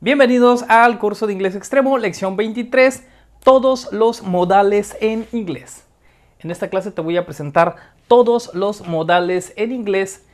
Bienvenidos al curso de inglés extremo, lección 23, todos los modales en inglés. En esta clase te voy a presentar todos los modales en inglés.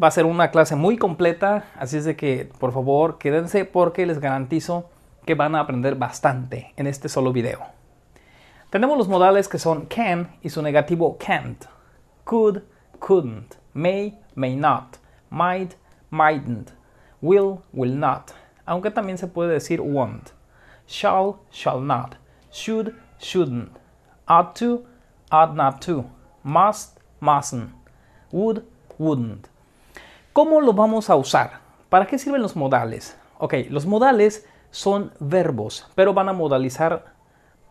Va a ser una clase muy completa, así es de que por favor quédense porque les garantizo que van a aprender bastante en este solo video. Tenemos los modales que son can y su negativo can't, could, couldn't, may, may not, might, mightn't will, will not, aunque también se puede decir won't, shall, shall not, should, shouldn't, ought to, ought not to, must, mustn't, would, wouldn't. ¿Cómo lo vamos a usar? ¿Para qué sirven los modales? Ok, los modales son verbos, pero van a modalizar,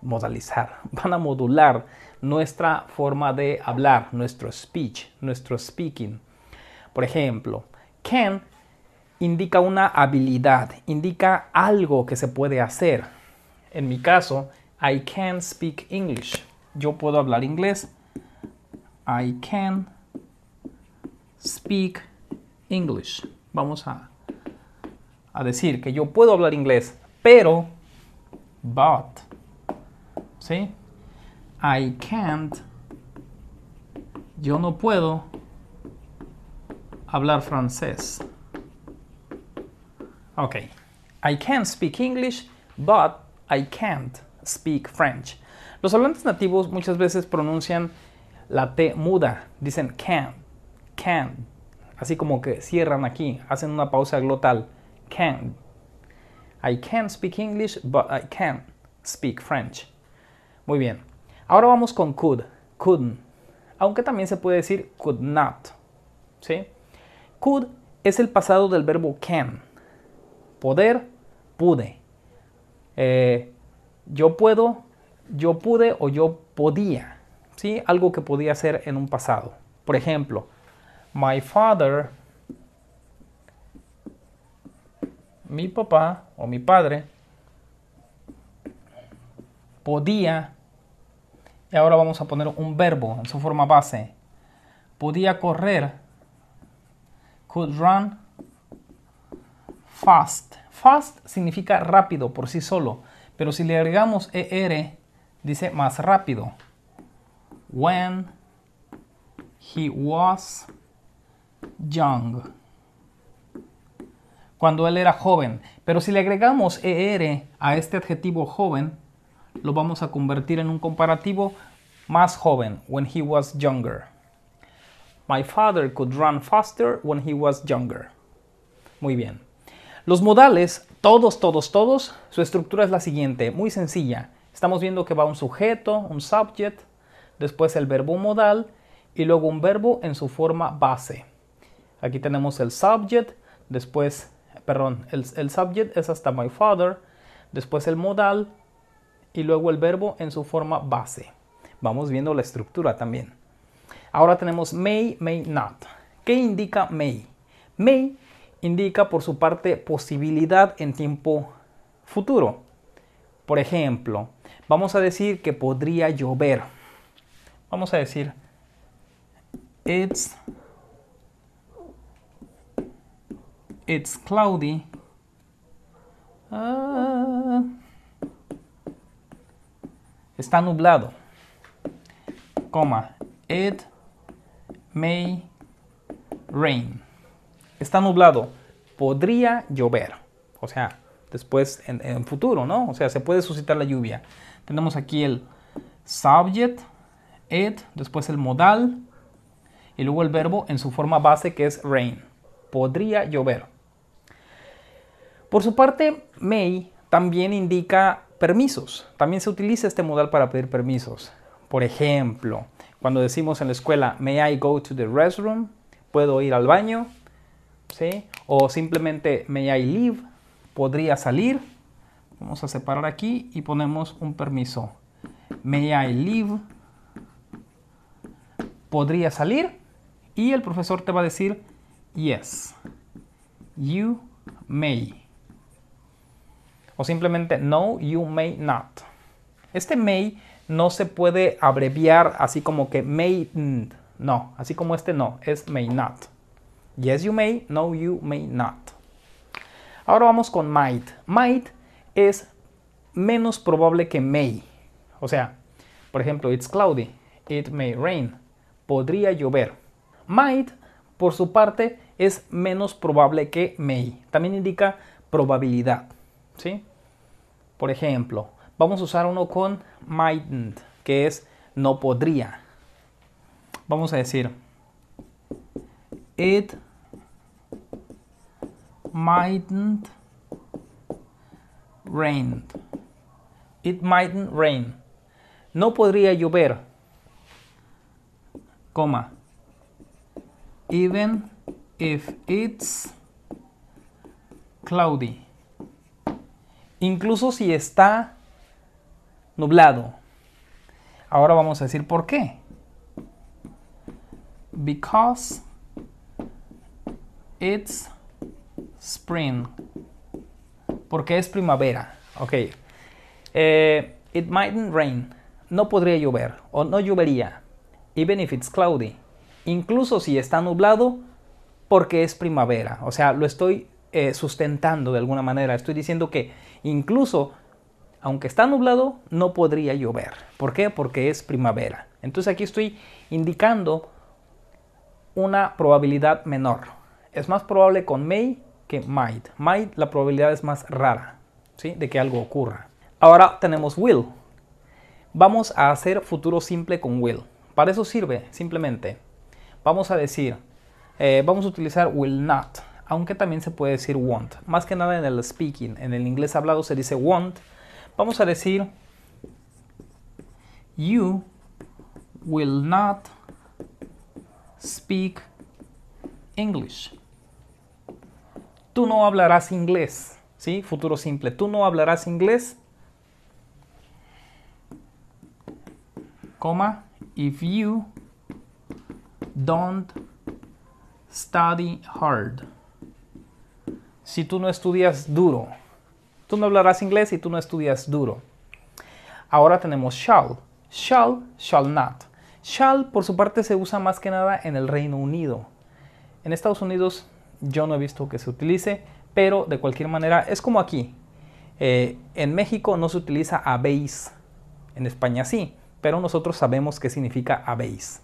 modalizar, van a modular nuestra forma de hablar, nuestro speech, nuestro speaking. Por ejemplo, can indica una habilidad, indica algo que se puede hacer. En mi caso, I can speak English. Yo puedo hablar inglés. I can speak English. Vamos a, decir que yo puedo hablar inglés, pero, but, ¿sí? I can't, yo no puedo hablar francés. Ok. I can speak English, but I can't speak French. Los hablantes nativos muchas veces pronuncian la T muda. Dicen can, can. Así como que cierran aquí, hacen una pausa glotal. Can. I can speak English, but I can't speak French. Muy bien. Ahora vamos con could, couldn't. Aunque también se puede decir could not. ¿Sí? Could es el pasado del verbo can poder, pude. Eh, yo puedo, yo pude o yo podía. ¿sí? Algo que podía hacer en un pasado. Por ejemplo, my father, mi papá o mi padre, podía, y ahora vamos a poner un verbo en su forma base, podía correr, could run, fast. Fast significa rápido por sí solo, pero si le agregamos er, dice más rápido. When he was young. Cuando él era joven. Pero si le agregamos er a este adjetivo joven, lo vamos a convertir en un comparativo más joven, when he was younger. My father could run faster when he was younger. Muy bien. Los modales, todos, todos, todos, su estructura es la siguiente, muy sencilla. Estamos viendo que va un sujeto, un subject, después el verbo modal y luego un verbo en su forma base. Aquí tenemos el subject, después, perdón, el, subject es hasta my father, después el modal y luego el verbo en su forma base. Vamos viendo la estructura también. Ahora tenemos may, may not. ¿Qué indica may? May indica por su parte posibilidad en tiempo futuro. Por ejemplo, vamos a decir que podría llover. Vamos a decir, it's, it's cloudy. Ah, está nublado. Coma, it may rain está nublado, podría llover. O sea, después en, futuro, ¿no? O sea, se puede suscitar la lluvia. Tenemos aquí el subject, it, después el modal y luego el verbo en su forma base que es rain. Podría llover. Por su parte, may también indica permisos. También se utiliza este modal para pedir permisos. Por ejemplo, cuando decimos en la escuela, may I go to the restroom? ¿Puedo ir al baño? O simplemente may I leave, podría salir. Vamos a separar aquí y ponemos un permiso. May I leave, podría salir. Y el profesor te va a decir, yes, you may. O simplemente, no, you may not. Este may no se puede abreviar así como que may, no, así como este no, es may not. Yes, you may, no, you may not. Ahora vamos con might. Might es menos probable que may. O sea, por ejemplo, it's cloudy, it may rain, podría llover. Might, por su parte, es menos probable que may. También indica probabilidad. ¿sí? Por ejemplo, vamos a usar uno con mightn't, que es no podría. Vamos a decir, it mightn't rain. It mightn't rain. No podría llover. Coma. Even if it's cloudy. Incluso si está nublado. Ahora vamos a decir por qué. Because It's spring. Porque es primavera. Ok. Eh, it mightn't rain. No podría llover o no llovería. Even if it's cloudy. Incluso si está nublado, porque es primavera. O sea, lo estoy eh, sustentando de alguna manera. Estoy diciendo que incluso aunque está nublado, no podría llover. ¿Por qué? Porque es primavera. Entonces aquí estoy indicando una probabilidad menor es más probable con may que might. Might, la probabilidad es más rara, ¿sí? De que algo ocurra. Ahora tenemos will. Vamos a hacer futuro simple con will. Para eso sirve, simplemente. Vamos a decir, eh, vamos a utilizar will not, aunque también se puede decir want. Más que nada en el speaking, en el inglés hablado se dice want. Vamos a decir, you will not speak English tú no hablarás inglés, ¿sí? Futuro simple, tú no hablarás inglés, coma, if you don't study hard. Si tú no estudias duro, tú no hablarás inglés si tú no estudias duro. Ahora tenemos shall, shall, shall not. Shall, por su parte, se usa más que nada en el Reino Unido. En Estados Unidos yo no he visto que se utilice, pero de cualquier manera es como aquí. Eh, en México no se utiliza habéis, en España sí, pero nosotros sabemos qué significa habéis.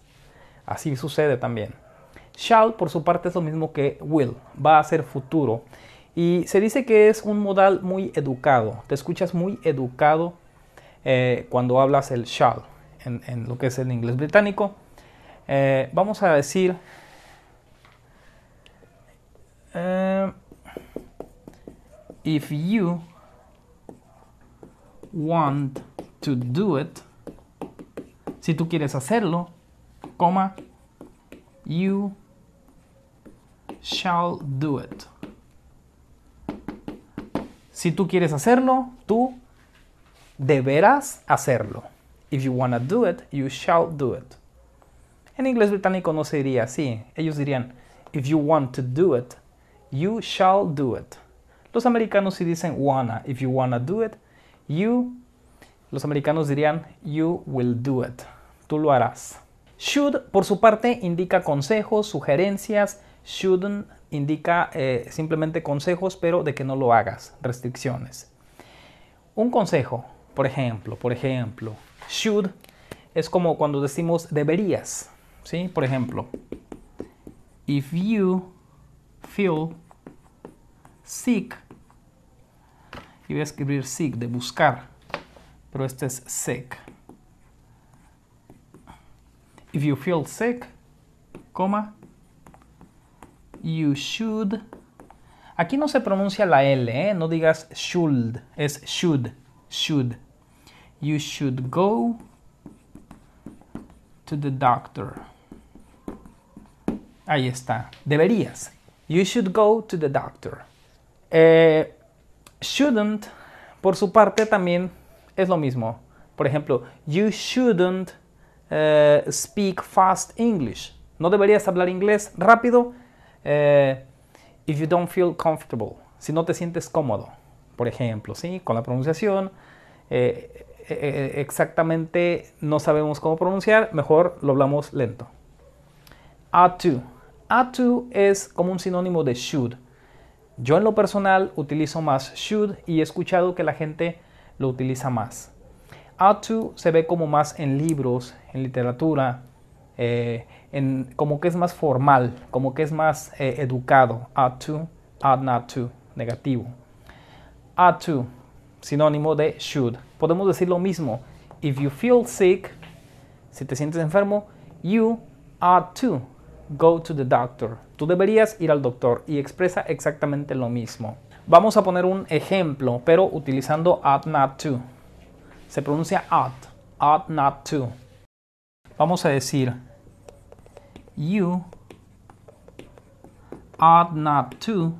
Así sucede también. Shall, por su parte, es lo mismo que will, va a ser futuro. Y se dice que es un modal muy educado. Te escuchas muy educado eh, cuando hablas el shall en, lo que es el inglés británico. Eh, vamos a decir eh, if you want to do it, si tú quieres hacerlo, coma, you shall do it. Si tú quieres hacerlo, tú deberás hacerlo. If you wanna do it, you shall do it. En inglés británico no se diría así. Ellos dirían, if you want to do it, You shall do it. Los americanos sí dicen wanna. If you wanna do it, you. Los americanos dirían you will do it. Tú lo harás. Should, por su parte, indica consejos, sugerencias. Shouldn't indica eh, simplemente consejos, pero de que no lo hagas, restricciones. Un consejo, por ejemplo, por ejemplo, should es como cuando decimos deberías, ¿sí? Por ejemplo, if you Feel sick. y voy a escribir sick, de buscar, pero este es sick. If you feel sick, coma, you should. Aquí no se pronuncia la L, ¿eh? no digas should, es should, should. You should go to the doctor. Ahí está. Deberías. You should go to the doctor. Eh, shouldn't, por su parte, también es lo mismo. Por ejemplo, you shouldn't eh, speak fast English. No deberías hablar inglés rápido eh, if you don't feel comfortable. Si no te sientes cómodo, por ejemplo, ¿sí? con la pronunciación. exactamente no sabemos cómo pronunciar, mejor lo hablamos lento. A ah, to Ought to es como un sinónimo de should. Yo en lo personal utilizo más should y he escuchado que la gente lo utiliza más. Ought to se ve como más en libros, en literatura, eh, como que es más formal, como que es más eh, educado. Ought to, ought not to, negativo. Ought to, sinónimo de should. Podemos decir lo mismo. If you feel sick, si te sientes enfermo, you are to go to the doctor. Tú deberías ir al doctor y expresa exactamente lo mismo. Vamos a poner un ejemplo, pero utilizando ought not to. Se pronuncia ought, ought not to. Vamos a decir you ought not to.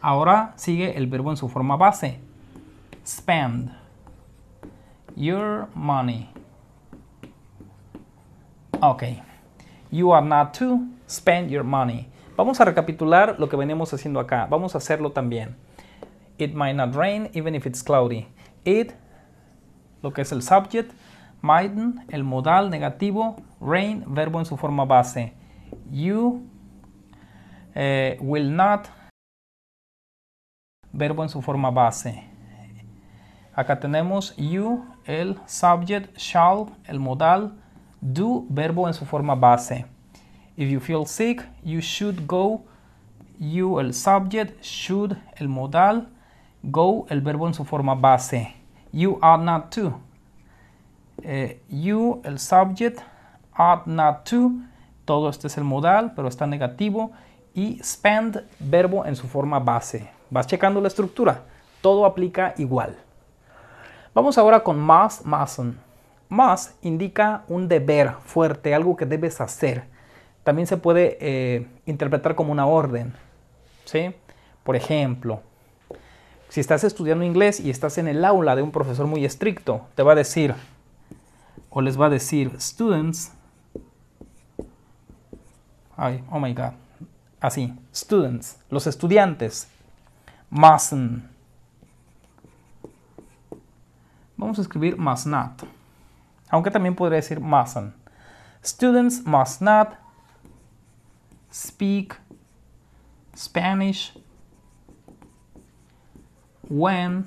Ahora sigue el verbo en su forma base. Spend your money. Okay. You are not to spend your money. Vamos a recapitular lo que venimos haciendo acá. Vamos a hacerlo también. It might not rain even if it's cloudy. It, lo que es el subject, mightn't, el modal negativo, rain, verbo en su forma base. You eh, will not, verbo en su forma base. Acá tenemos you, el subject, shall, el modal, do, verbo en su forma base. If you feel sick, you should go, you el subject, should el modal, go el verbo en su forma base. You are not to. Eh, you el subject, are not to, todo este es el modal, pero está negativo. Y spend, verbo en su forma base. Vas checando la estructura. Todo aplica igual. Vamos ahora con más, must, must indica un deber fuerte, algo que debes hacer. También se puede eh, interpretar como una orden. ¿sí? Por ejemplo, si estás estudiando inglés y estás en el aula de un profesor muy estricto, te va a decir, o les va a decir, students, ay, oh my god, así, students, los estudiantes, más Vamos a escribir must not aunque también podría decir mustn't. Students must not speak Spanish when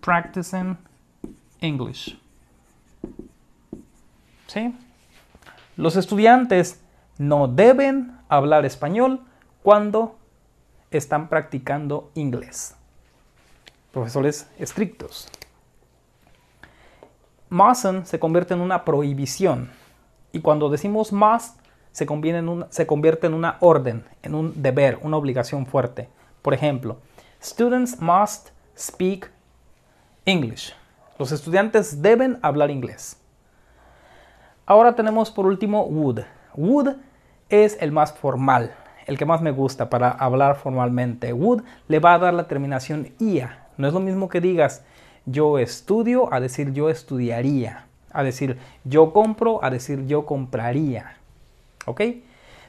practicing English. ¿Sí? Los estudiantes no deben hablar español cuando están practicando inglés profesores estrictos. Mustn se convierte en una prohibición y cuando decimos must, se, se convierte en una orden, en un deber, una obligación fuerte. Por ejemplo, students must speak English. Los estudiantes deben hablar inglés. Ahora tenemos por último would. Would es el más formal, el que más me gusta para hablar formalmente. Would le va a dar la terminación IA no es lo mismo que digas yo estudio a decir yo estudiaría, a decir yo compro a decir yo compraría. ¿Ok?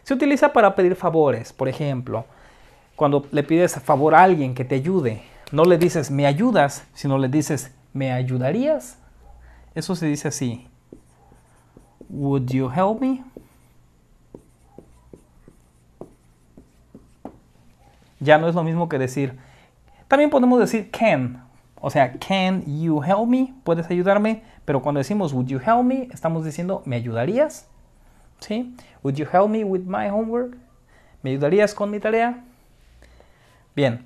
Se utiliza para pedir favores, por ejemplo, cuando le pides favor a alguien que te ayude, no le dices me ayudas, sino le dices me ayudarías. Eso se dice así. Would you help me? Ya no es lo mismo que decir también podemos decir can. O sea, can you help me? ¿Puedes ayudarme? Pero cuando decimos would you help me, estamos diciendo ¿me ayudarías? ¿Sí? Would you help me with my homework? ¿Me ayudarías con mi tarea? Bien.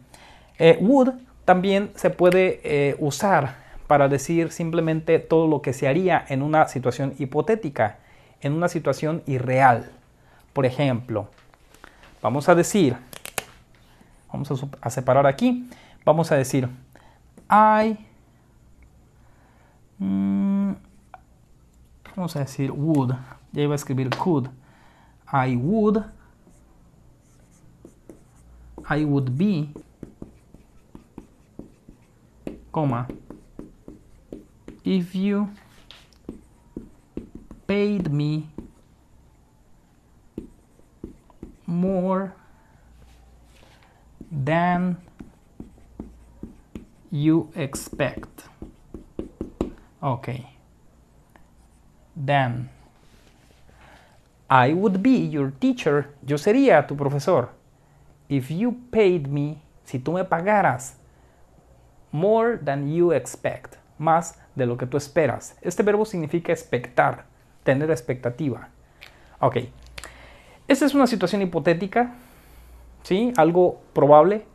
Eh, would también se puede eh, usar para decir simplemente todo lo que se haría en una situación hipotética, en una situación irreal. Por ejemplo, vamos a decir, vamos a separar aquí, Vamos a decir, I. Mm, vamos a decir would. Ya iba a escribir could. I would. I would be. Coma. If you paid me more than you expect. Okay. Then I would be your teacher. Yo sería tu profesor. If you paid me, si tú me pagaras more than you expect, más de lo que tú esperas. Este verbo significa expectar, tener expectativa. Ok. Esta es una situación hipotética, ¿sí? Algo probable.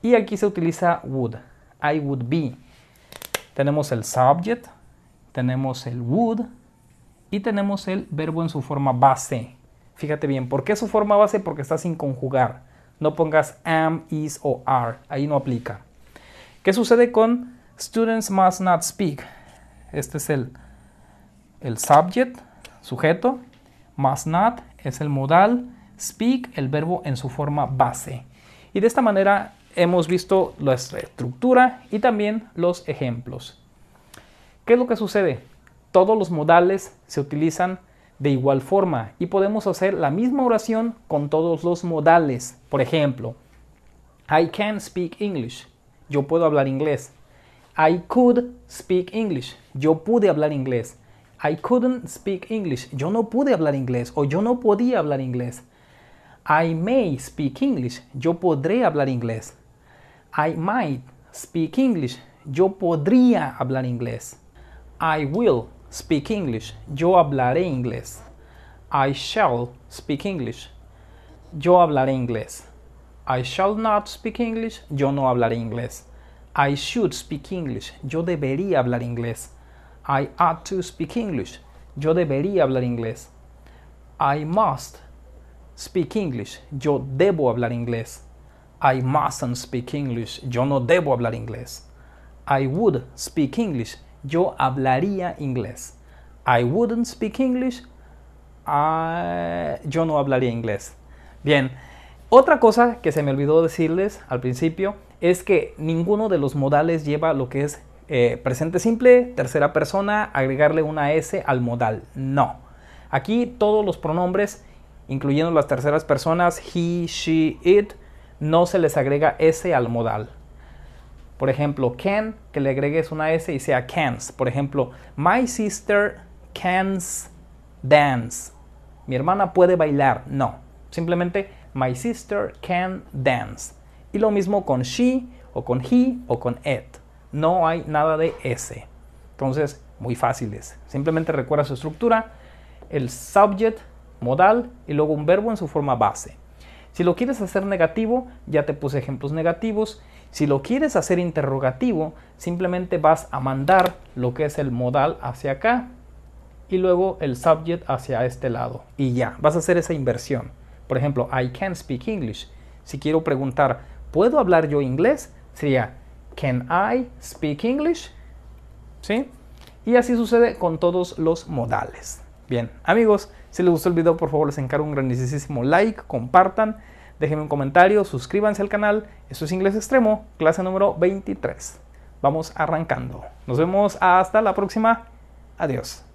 Y aquí se utiliza would. I would be. Tenemos el subject, tenemos el would y tenemos el verbo en su forma base. Fíjate bien, ¿por qué su forma base? Porque está sin conjugar. No pongas am, is o are. Ahí no aplica. ¿Qué sucede con students must not speak? Este es el, el subject, sujeto. Must not es el modal. Speak, el verbo en su forma base. Y de esta manera hemos visto nuestra estructura y también los ejemplos. ¿Qué es lo que sucede? Todos los modales se utilizan de igual forma y podemos hacer la misma oración con todos los modales. Por ejemplo, I can speak English. Yo puedo hablar inglés. I could speak English. Yo pude hablar inglés. I couldn't speak English. Yo no pude hablar inglés o yo no podía hablar inglés. I may speak English. Yo podré hablar inglés. I might speak English. Yo podría hablar inglés. I will speak English. Yo hablaré inglés. I shall speak English. Yo hablaré inglés. I shall not speak English. Yo no hablaré inglés. I should speak English. Yo debería hablar inglés. I ought to speak English. Yo debería hablar inglés. I must speak English. Yo debo hablar inglés. I mustn't speak English. Yo no debo hablar inglés. I would speak English. Yo hablaría inglés. I wouldn't speak English. Yo no hablaría inglés. Bien, otra cosa que se me olvidó decirles al principio es que ninguno de los modales lleva lo que es eh, presente simple, tercera persona, agregarle una S al modal. No. Aquí todos los pronombres incluyendo las terceras personas, he, she, it, no se les agrega S al modal. Por ejemplo, can, que le agregues una S y sea cans. Por ejemplo, my sister cans dance. Mi hermana puede bailar. No, simplemente my sister can dance. Y lo mismo con she o con he o con it. No hay nada de S. Entonces, muy fáciles. Simplemente recuerda su estructura. El subject modal y luego un verbo en su forma base. Si lo quieres hacer negativo, ya te puse ejemplos negativos. Si lo quieres hacer interrogativo, simplemente vas a mandar lo que es el modal hacia acá y luego el subject hacia este lado. Y ya, vas a hacer esa inversión. Por ejemplo, I can speak English. Si quiero preguntar, ¿puedo hablar yo inglés? Sería, ¿can I speak English? ¿Sí? Y así sucede con todos los modales. Bien, amigos, si les gustó el video, por favor les encargo un grandísimo like, compartan, déjenme un comentario, suscríbanse al canal. Esto es Inglés Extremo, clase número 23. Vamos arrancando. Nos vemos hasta la próxima. Adiós.